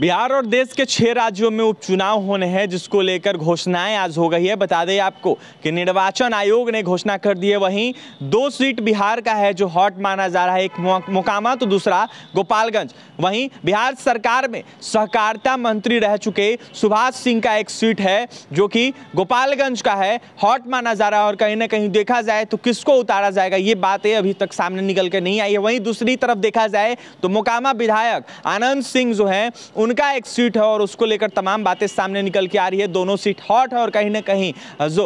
बिहार और देश के छह राज्यों में उपचुनाव होने हैं जिसको लेकर घोषणाएं आज हो गई है बता दें आपको कि निर्वाचन आयोग ने घोषणा कर दी है वहीं दो सीट बिहार का है जो हॉट माना जा रहा है एक मोकामा तो दूसरा गोपालगंज वहीं बिहार सरकार में सहकारिता मंत्री रह चुके सुभाष सिंह का एक सीट है जो कि गोपालगंज का है हॉट माना जा रहा है और कहीं ना कहीं देखा जाए तो किसको उतारा जाएगा ये बातें अभी तक सामने निकल के नहीं आई है वहीं दूसरी तरफ देखा जाए तो मोकामा विधायक आनंद सिंह जो है उनका एक सीट है और उसको लेकर तमाम बातें सामने निकल के आ रही है दोनों सीट हॉट है और कहीं ना कहीं जो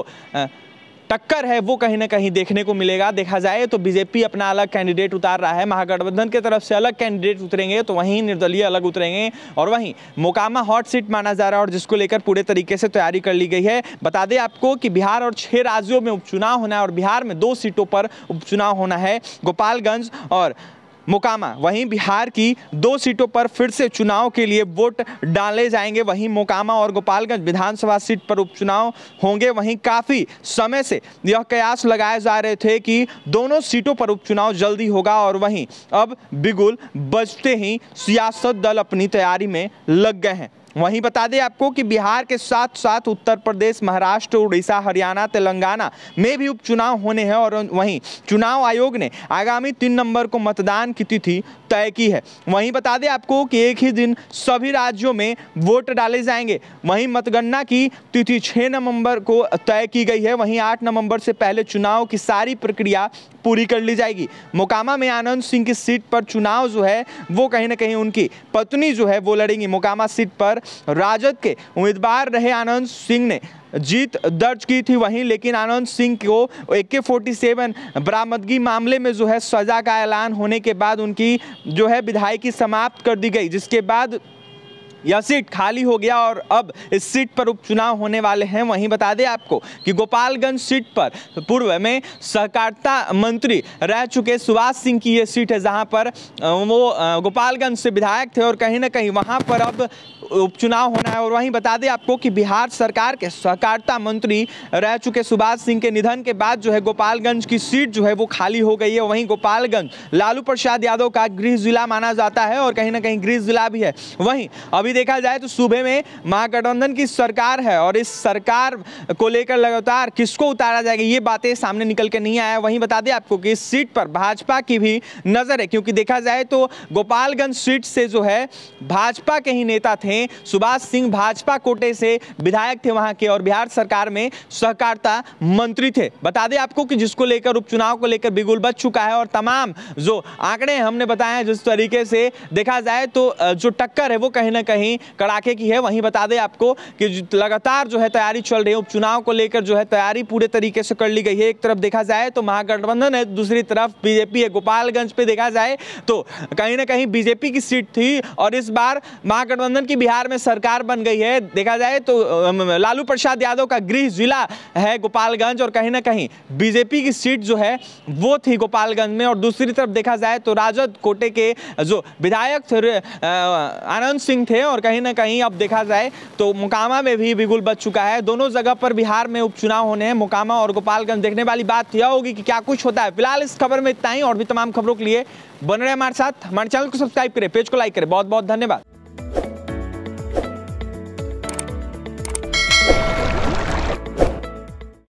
टक्कर है वो कहीं ना कहीं देखने को मिलेगा देखा जाए तो बीजेपी अपना अलग कैंडिडेट उतार रहा है महागठबंधन के तरफ से अलग कैंडिडेट उतरेंगे तो वहीं निर्दलीय अलग उतरेंगे और वहीं मोकामा हॉट सीट माना जा रहा है और जिसको लेकर पूरे तरीके से तैयारी कर ली गई है बता दें आपको कि बिहार और छः राज्यों में उपचुनाव होना है और बिहार में दो सीटों पर उपचुनाव होना है गोपालगंज और मोकामा वहीं बिहार की दो सीटों पर फिर से चुनाव के लिए वोट डाले जाएंगे वहीं मोकामा और गोपालगंज विधानसभा सीट पर उपचुनाव होंगे वहीं काफ़ी समय से यह कयास लगाए जा रहे थे कि दोनों सीटों पर उपचुनाव जल्दी होगा और वहीं अब बिगुल बजते ही सियासत दल अपनी तैयारी में लग गए हैं वहीं बता दें आपको कि बिहार के साथ साथ उत्तर प्रदेश महाराष्ट्र उड़ीसा हरियाणा तेलंगाना में भी उपचुनाव होने हैं और वहीं चुनाव आयोग ने आगामी तीन नंबर को मतदान की तिथि तय की है वहीं बता दें आपको कि एक ही दिन सभी राज्यों में वोट डाले जाएंगे वहीं मतगणना की तिथि छः नवंबर को तय की गई है वहीं आठ नवंबर से पहले चुनाव की सारी प्रक्रिया पूरी कर ली जाएगी मोकामा में आनंद सिंह की सीट पर चुनाव जो है वो कहीं ना कहीं उनकी पत्नी जो है वो लड़ेंगी मोकामा सीट पर राजद के उम्मीदवार रहे आनंद सिंह ने जीत दर्ज की थी वहीं लेकिन आनंद सिंह को ए के फोर्टी सेवन बरामदगी मामले में जो है सजा का ऐलान होने के बाद उनकी जो है विधायकी समाप्त कर दी गई जिसके बाद यह सीट खाली हो गया और अब इस सीट पर उपचुनाव होने वाले हैं वहीं बता दें आपको कि गोपालगंज सीट पर पूर्व में सहकारिता मंत्री रह चुके सुभाष सिंह की यह सीट है जहां पर वो गोपालगंज से विधायक थे और कहीं ना कहीं वहां पर अब उपचुनाव होना है और वहीं बता दें आपको कि बिहार सरकार के सहकारिता मंत्री रह चुके सुभाष सिंह के निधन के बाद जो है गोपालगंज की सीट जो है वो खाली हो गई है वहीं गोपालगंज लालू प्रसाद यादव का गृह जिला माना जाता है और कहीं ना कहीं गृह जिला भी है वहीं अभी देखा जाए तो सूबे में महागठबंधन की सरकार है और इस सरकार को लेकर लगातार किसको उतारा जाएगा ये बातें सामने निकल के नहीं आया वहीं बता दें आपको कि इस सीट पर भाजपा की भी नजर है क्योंकि देखा जाए तो गोपालगंज सीट से जो है भाजपा के ही नेता थे में सुभाष सिंह भाजपा कोटे से विधायक थे वहां के और बिहार सरकार में सहकारिता मंत्री थे बता दें आपको कि जिसको लेकर उपचुनाव को लेकर बिगुल बच चुका है और तमाम जो आंकड़े हमने बताए हैं जिस तरीके से देखा जाए तो जो टक्कर है वो कहीं ना कहीं कड़ाके की है वहीं बता दें आपको कि लगातार जो है तैयारी चल रही है उपचुनाव को लेकर जो है तैयारी पूरे तरीके से कर ली गई है एक तरफ देखा जाए तो महागठबंधन है दूसरी तरफ बीजेपी है गोपालगंज पे देखा जाए तो कहीं ना कहीं बीजेपी की सीट थी और इस बार महागठबंधन की बिहार में सरकार बन गई है देखा जाए तो लालू प्रसाद यादव का गृह जिला है गोपालगंज और कहीं ना कहीं बीजेपी की सीट जो है वो थी गोपालगंज में और दूसरी तरफ देखा जाए तो राजद कोटे के जो विधायक थे आनंद सिंह थे और कहीं ना कहीं अब देखा जाए तो मोकामा में भी बिगुल बच चुका है दोनों जगह पर बिहार में उपचुनाव होने हैं मोकामा और गोपालगंज देखने वाली बात यह होगी कि क्या कुछ होता है फिलहाल इस खबर में इतना ही और भी तमाम खबरों के लिए बन रहे हमारे साथ हमारे चैनल को सब्सक्राइब करें पेज को लाइक करें बहुत बहुत धन्यवाद